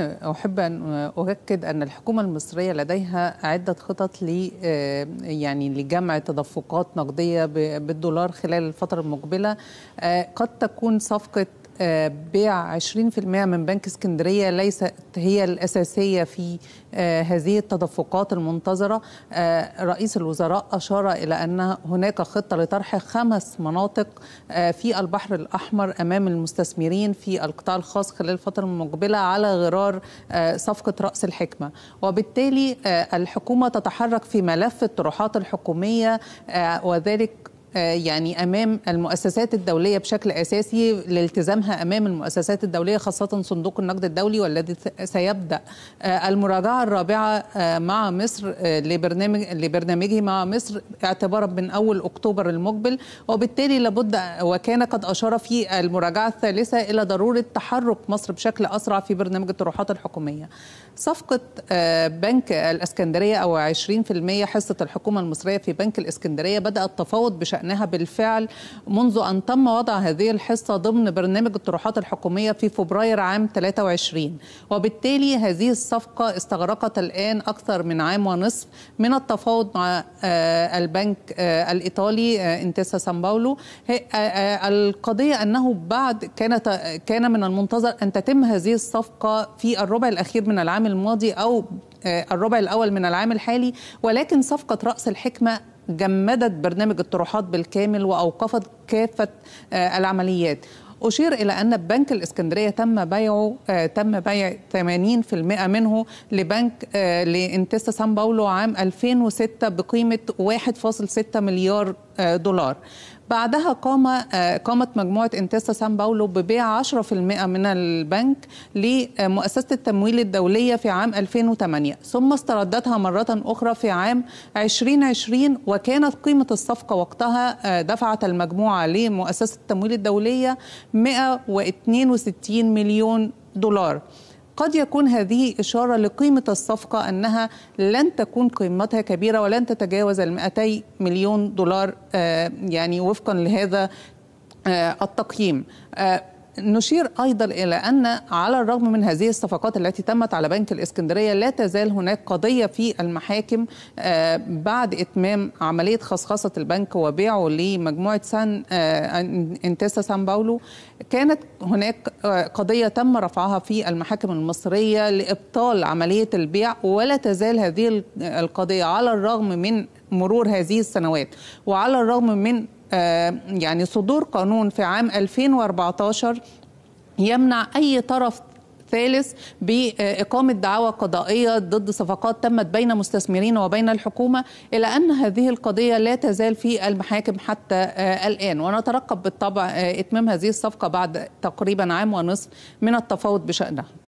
أحب أن أؤكد أن الحكومة المصرية لديها عدة خطط ل آه، يعني لجمع تدفقات نقدية بالدولار خلال الفترة المقبلة آه، قد تكون صفقة بيع 20% من بنك اسكندرية ليست هي الأساسية في آه، هذه التدفقات المنتظرة آه، رئيس الوزراء أشار إلى أن هناك خطة لطرح خمس مناطق آه، في البحر الأحمر أمام المستثمرين في القطاع الخاص خلال الفترة المقبلة على غرار صفقة رأس الحكمة وبالتالي الحكومة تتحرك في ملف الطروحات الحكومية وذلك آه، يعني امام المؤسسات الدوليه بشكل اساسي لالتزامها امام المؤسسات الدوليه خاصه صندوق النقد الدولي والذي سيبدا آه، المراجعه الرابعه آه، مع مصر لبرنامج لبرنامجه مع مصر اعتبارا من اول اكتوبر المقبل وبالتالي لابد وكان قد اشار في المراجعه الثالثه الى ضروره تحرك مصر بشكل اسرع في برنامج الطروحات الحكوميه. صفقه بنك الاسكندريه او 20% حصه الحكومه المصريه في بنك الاسكندريه بدا التفاوض بشان بدأناها بالفعل منذ أن تم وضع هذه الحصة ضمن برنامج الطروحات الحكومية في فبراير عام 23 وبالتالي هذه الصفقة استغرقت الآن أكثر من عام ونصف من التفاوض مع آه، البنك آه، الإيطالي آه، انتسا سان باولو القضية أنه بعد كانت كان من المنتظر أن تتم هذه الصفقة في الربع الأخير من العام الماضي أو الربع الأول من العام الحالي ولكن صفقة رأس الحكمة جمدت برنامج الطروحات بالكامل واوقفت كافه آه، العمليات أشير إلى أن بنك الإسكندرية تم بيعه آه، تم بيع 80% منه لبنك لإنتيستا آه، لإنتسا سان باولو عام 2006 بقيمة 1.6 مليار آه، دولار بعدها قام آه، قامت مجموعة انتاسا سان باولو ببيع 10% من البنك لمؤسسة التمويل الدولية في عام 2008 ثم استردتها مرة أخرى في عام 2020 وكانت قيمة الصفقة وقتها آه، دفعت المجموعة لمؤسسة التمويل الدولية 162 مليون دولار قد يكون هذه إشارة لقيمة الصفقة أنها لن تكون قيمتها كبيرة ولن تتجاوز ال 200 مليون دولار آه، يعني وفقا لهذا آه، التقييم آه، نشير أيضا إلى أن على الرغم من هذه الصفقات التي تمت على بنك الإسكندرية لا تزال هناك قضية في المحاكم آه، بعد إتمام عملية خصخصة البنك وبيعه لمجموعة سان آه، انتسا سان باولو كانت هناك آه، قضية تم رفعها في المحاكم المصرية لإبطال عملية البيع ولا تزال هذه القضية على الرغم من مرور هذه السنوات وعلى الرغم من آه، يعني صدور قانون في عام 2014 يمنع أي طرف ثالث بإقامة دعاوى قضائية ضد صفقات تمت بين مستثمرين وبين الحكومة إلى أن هذه القضية لا تزال في المحاكم حتى آه، الآن ونترقب بالطبع آه، إتمام هذه الصفقة بعد تقريبا عام ونصف من التفاوض بشأنها